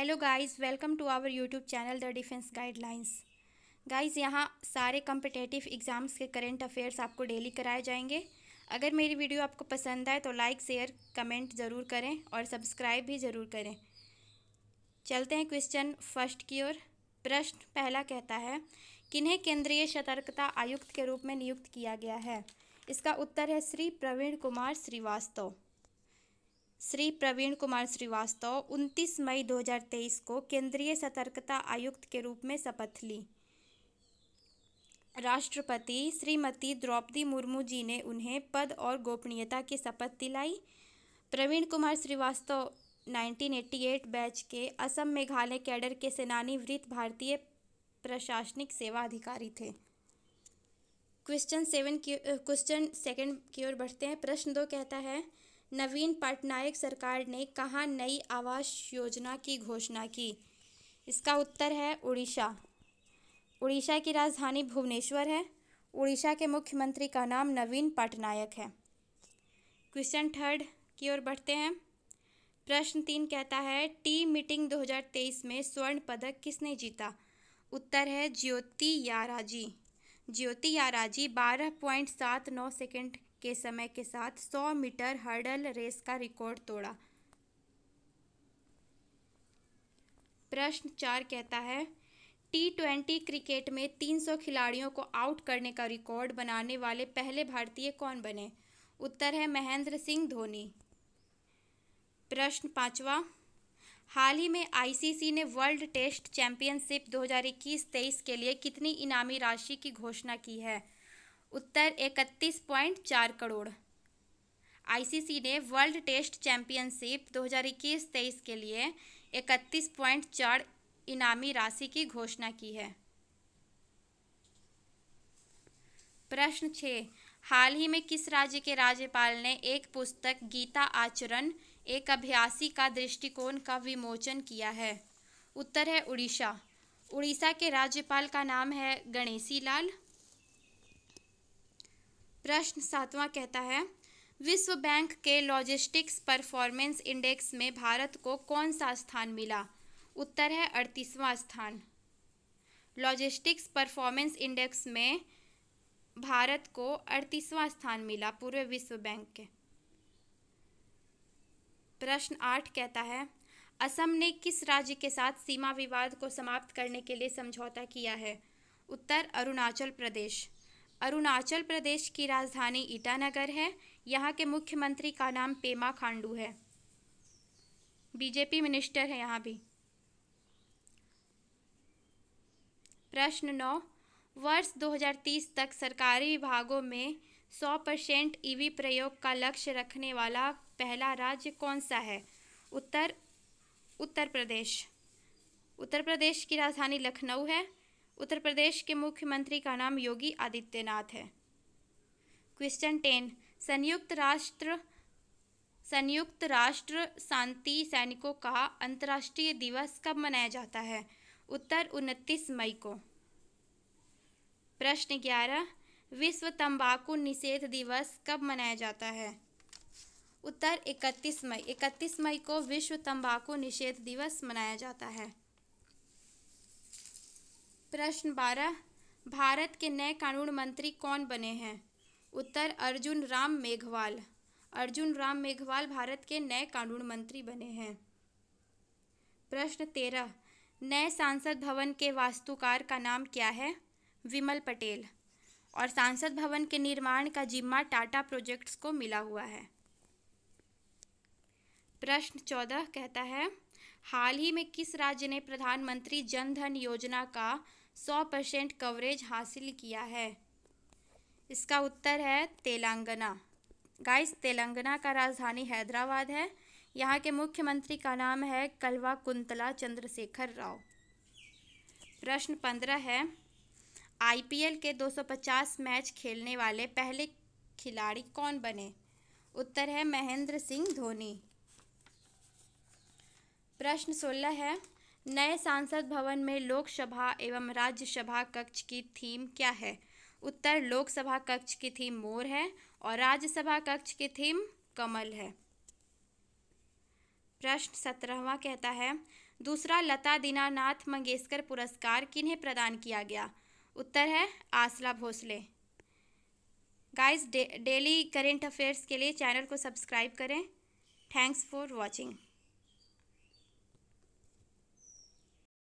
hello guys welcome to our YouTube channel the defence guidelines guys यहाँ सारे competitive exams के current affairs आपको daily कराए जाएंगे अगर मेरी वीडियो आपको पसंद आए तो लाइक शेयर कमेंट ज़रूर करें और सब्सक्राइब भी ज़रूर करें चलते हैं क्वेश्चन फर्स्ट की ओर प्रश्न पहला कहता है किन्हें केंद्रीय सतर्कता आयुक्त के रूप में नियुक्त किया गया है इसका उत्तर है श्री प्रवीण कुमार श्रीवास्तव श्री प्रवीण कुमार श्रीवास्तव 29 मई 2023 को केंद्रीय सतर्कता आयुक्त के रूप में शपथ ली राष्ट्रपति श्रीमती द्रौपदी मुर्मू जी ने उन्हें पद और गोपनीयता की शपथ दिलाई प्रवीण कुमार श्रीवास्तव 1988 बैच के असम मेघालय कैडर के सेनानी वृत्त भारतीय प्रशासनिक सेवा अधिकारी थे क्वेश्चन सेवन की क्वेश्चन सेकंड की ओर बढ़ते हैं प्रश्न दो कहता है नवीन पटनायक सरकार ने कहाँ नई आवास योजना की घोषणा की इसका उत्तर है उड़ीसा उड़ीसा की राजधानी भुवनेश्वर है उड़ीसा के मुख्यमंत्री का नाम नवीन पटनायक है क्वेश्चन थर्ड की ओर बढ़ते हैं प्रश्न तीन कहता है टी मीटिंग 2023 में स्वर्ण पदक किसने जीता उत्तर है ज्योति याराजी ज्योति याराजी बारह पॉइंट सात नौ सेकेंड के समय के साथ 100 मीटर हर्डल रेस का रिकॉर्ड तोड़ा प्रश्न चार कहता है टी ट्वेंटी क्रिकेट में 300 खिलाड़ियों को आउट करने का रिकॉर्ड बनाने वाले पहले भारतीय कौन बने उत्तर है महेंद्र सिंह धोनी प्रश्न पांचवा हाल ही में आईसीसी ने वर्ल्ड टेस्ट चैंपियनशिप 2021-23 के लिए कितनी इनामी राशि की घोषणा की है उत्तर इकतीस पॉइंट चार करोड़ आईसीसी ने वर्ल्ड टेस्ट चैंपियनशिप 2021-23 के लिए इकतीस पॉइंट चार इनामी राशि की घोषणा की है प्रश्न छः हाल ही में किस राज्य के राज्यपाल ने एक पुस्तक गीता आचरण एक अभ्यासी का दृष्टिकोण का विमोचन किया है उत्तर है उड़ीसा उड़ीसा के राज्यपाल का नाम है गणेशी लाल प्रश्न सातवां कहता है विश्व बैंक के लॉजिस्टिक्स परफॉर्मेंस इंडेक्स में भारत को कौन सा स्थान मिला उत्तर है अड़तीसवां स्थान लॉजिस्टिक्स परफॉर्मेंस इंडेक्स में भारत को अड़तीसवां स्थान मिला पूरे विश्व बैंक के प्रश्न आठ कहता है असम ने किस राज्य के साथ सीमा विवाद को समाप्त करने के लिए समझौता किया है उत्तर अरुणाचल प्रदेश अरुणाचल प्रदेश की राजधानी ईटानगर है यहाँ के मुख्यमंत्री का नाम पेमा खांडू है बीजेपी मिनिस्टर है यहाँ भी प्रश्न नौ वर्ष 2030 तक सरकारी विभागों में 100 परसेंट ई प्रयोग का लक्ष्य रखने वाला पहला राज्य कौन सा है उत्तर उत्तर प्रदेश उत्तर प्रदेश की राजधानी लखनऊ है उत्तर प्रदेश के मुख्यमंत्री का नाम योगी आदित्यनाथ है क्वेश्चन टेन संयुक्त राष्ट्र संयुक्त राष्ट्र शांति सैनिकों का अंतर्राष्ट्रीय दिवस कब मनाया जाता है उत्तर उनतीस मई को प्रश्न ग्यारह विश्व तंबाकू निषेध दिवस कब मनाया जाता है उत्तर इकतीस मई इकतीस मई को विश्व तंबाकू निषेध दिवस मनाया जाता है प्रश्न बारह भारत के नए कानून मंत्री कौन बने हैं उत्तर अर्जुन राम मेघवाल अर्जुन राम मेघवाल भारत के नए कानून मंत्री बने हैं प्रश्न तेरह नए सांसद भवन के वास्तुकार का नाम क्या है विमल पटेल और सांसद भवन के निर्माण का जिम्मा टाटा प्रोजेक्ट्स को मिला हुआ है प्रश्न चौदह कहता है हाल ही में किस राज्य ने प्रधानमंत्री जन धन योजना का सौ परसेंट कवरेज हासिल किया है इसका उत्तर है तेलंगाना गाइस तेलंगाना का राजधानी हैदराबाद है यहाँ के मुख्यमंत्री का नाम है कलवा कुंतला चंद्रशेखर राव प्रश्न पंद्रह है आईपीएल के 250 मैच खेलने वाले पहले खिलाड़ी कौन बने उत्तर है महेंद्र सिंह धोनी प्रश्न सोलह है नए सांसद भवन में लोकसभा एवं राज्यसभा कक्ष की थीम क्या है उत्तर लोकसभा कक्ष की थीम मोर है और राज्यसभा कक्ष की थीम कमल है प्रश्न सत्रहवा कहता है दूसरा लता दीनानाथ मंगेशकर पुरस्कार किन्हें प्रदान किया गया उत्तर है आसला Bhosle guys daily current affairs के लिए चैनल को सब्सक्राइब करें थैंक्स फॉर वॉचिंग